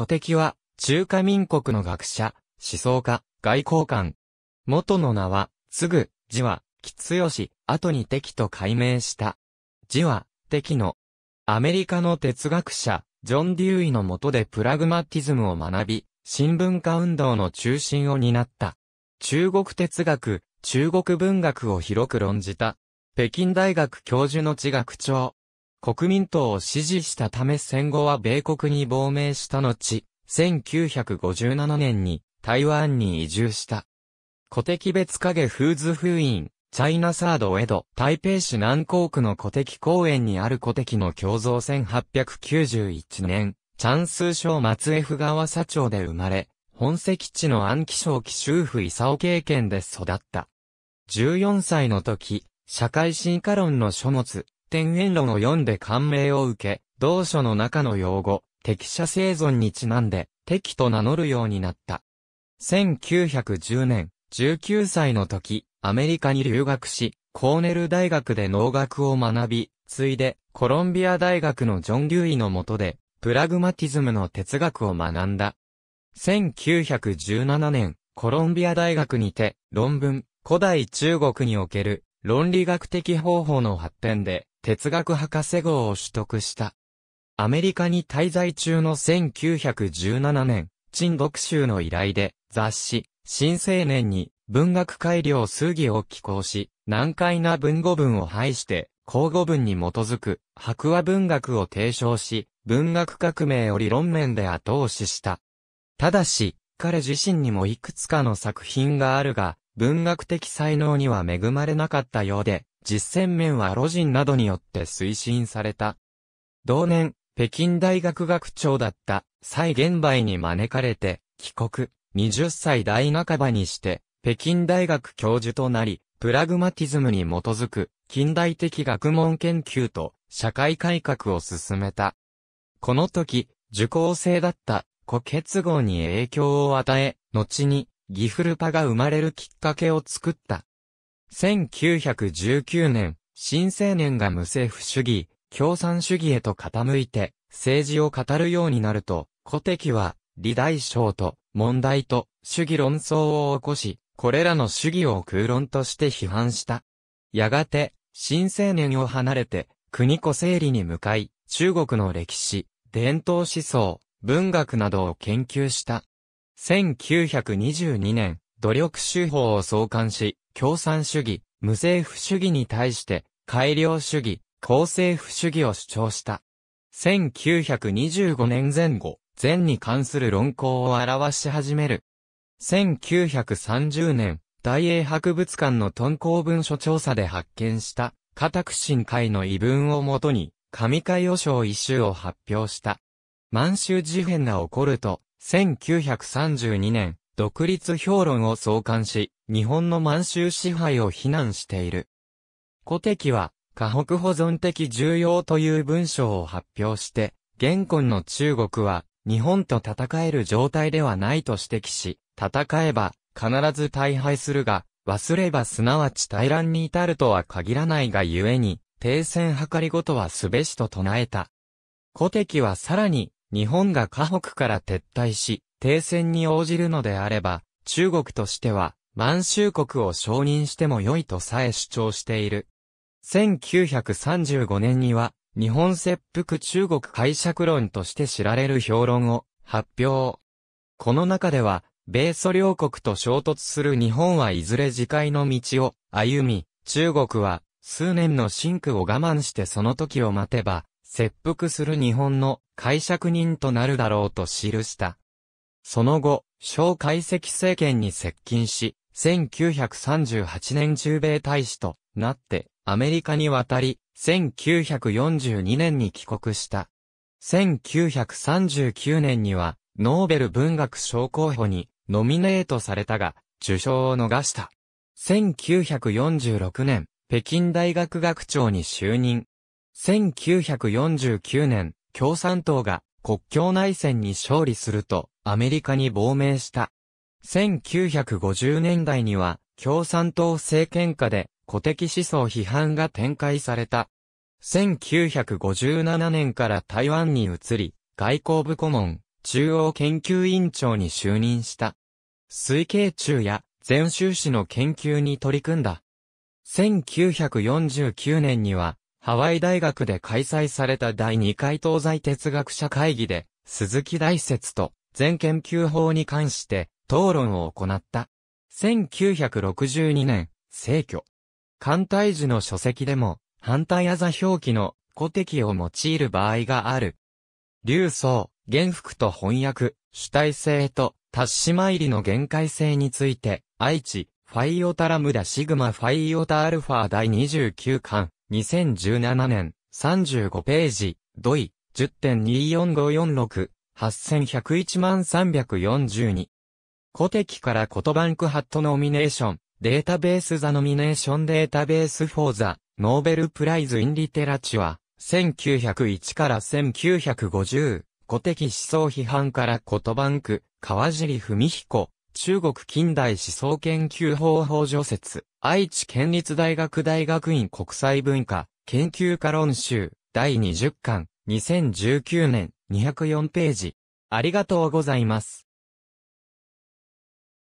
古敵は、中華民国の学者、思想家、外交官。元の名は、すぐ、字は、吉吉、後に敵と改名した。字は、敵の。アメリカの哲学者、ジョン・デューイの下でプラグマティズムを学び、新文化運動の中心を担った。中国哲学、中国文学を広く論じた。北京大学教授の地学長、国民党を支持したため戦後は米国に亡命した後、1957年に台湾に移住した。古敵別影フーズ封印、チャイナサードエド、台北市南港区の古敵公園にある古敵の共造1891年、チャンスー省松江府川社町で生まれ、本籍地の安徽省紀州府伊佐尾経験で育った。14歳の時、社会進化論の書物、天縁論を読んで感銘を受け、同書の中の用語、敵者生存にちなんで、敵と名乗るようになった。1910年、19歳の時、アメリカに留学し、コーネル大学で農学を学び、ついで、コロンビア大学のジョン・デューイの下で、プラグマティズムの哲学を学んだ。1917年、コロンビア大学にて、論文、古代中国における、論理学的方法の発展で、哲学博士号を取得した。アメリカに滞在中の1917年、陳独州の依頼で、雑誌、新青年に文学改良数義を寄稿し、難解な文語文を排して、口語文に基づく白話文学を提唱し、文学革命を理論面で後押しした。ただし、彼自身にもいくつかの作品があるが、文学的才能には恵まれなかったようで、実践面はロジンなどによって推進された。同年、北京大学学長だった蔡元梅に招かれて、帰国、20歳大半ばにして、北京大学教授となり、プラグマティズムに基づく近代的学問研究と社会改革を進めた。この時、受講生だった古結合に影響を与え、後にギフルパが生まれるきっかけを作った。1919年、新青年が無政府主義、共産主義へと傾いて、政治を語るようになると、古敵は、理大将と、問題と、主義論争を起こし、これらの主義を空論として批判した。やがて、新青年を離れて、国子整理に向かい、中国の歴史、伝統思想、文学などを研究した。1922年、努力手法を相関し、共産主義、無政府主義に対して、改良主義、公政府主義を主張した。1925年前後、善に関する論考を表し始める。1930年、大英博物館の敦煌文書調査で発見した、家宅新会の異文をもとに、神会予想一周を発表した。満州事変が起こると、1932年、独立評論を創刊し、日本の満州支配を非難している。古敵は、河北保存的重要という文章を発表して、現今の中国は、日本と戦える状態ではないと指摘し、戦えば、必ず大敗するが、忘ればすなわち大乱に至るとは限らないがゆえに、停戦計りごとはすべしと唱えた。古敵はさらに、日本が河北から撤退し、停戦に応じるのであれば、中国としては、満州国を承認しても良いとさえ主張している。1935年には、日本切腹中国解釈論として知られる評論を発表。この中では、米ソ両国と衝突する日本はいずれ自戒の道を歩み、中国は数年の深苦を我慢してその時を待てば、切腹する日本の解釈人となるだろうと記した。その後、小解析政権に接近し、1938年中米大使となってアメリカに渡り、1942年に帰国した。1939年にはノーベル文学賞候補にノミネートされたが、受賞を逃した。1946年、北京大学学長に就任。1949年、共産党が国境内戦に勝利すると、アメリカに亡命した。1950年代には、共産党政権下で、古敵思想批判が展開された。1957年から台湾に移り、外交部顧問、中央研究委員長に就任した。推計中や全州史の研究に取り組んだ。1949年にはハワイ大学で開催された第2回東西哲学者会議で、鈴木大説と全研究法に関して討論を行った。1962年、聖挙。艦隊時の書籍でも、反対あざ表記の古敵を用いる場合がある。流層、原服と翻訳、主体性と、達し参りの限界性について、愛知、ファイオタラムダシグマファイオタアルファ第29巻、2017年、35ページ、土井、10.24546、8101万342。古敵からトバンクハットノミネーション、データベースザノミネーションデータベースフォーザ、ノーベルプライズインリテラチュア、1901から1950、古敵思想批判からトバンク、川尻文彦、中国近代思想研究方法除説。愛知県立大学大学院国際文化研究科論集第20巻2019年204ページ。ありがとうございます。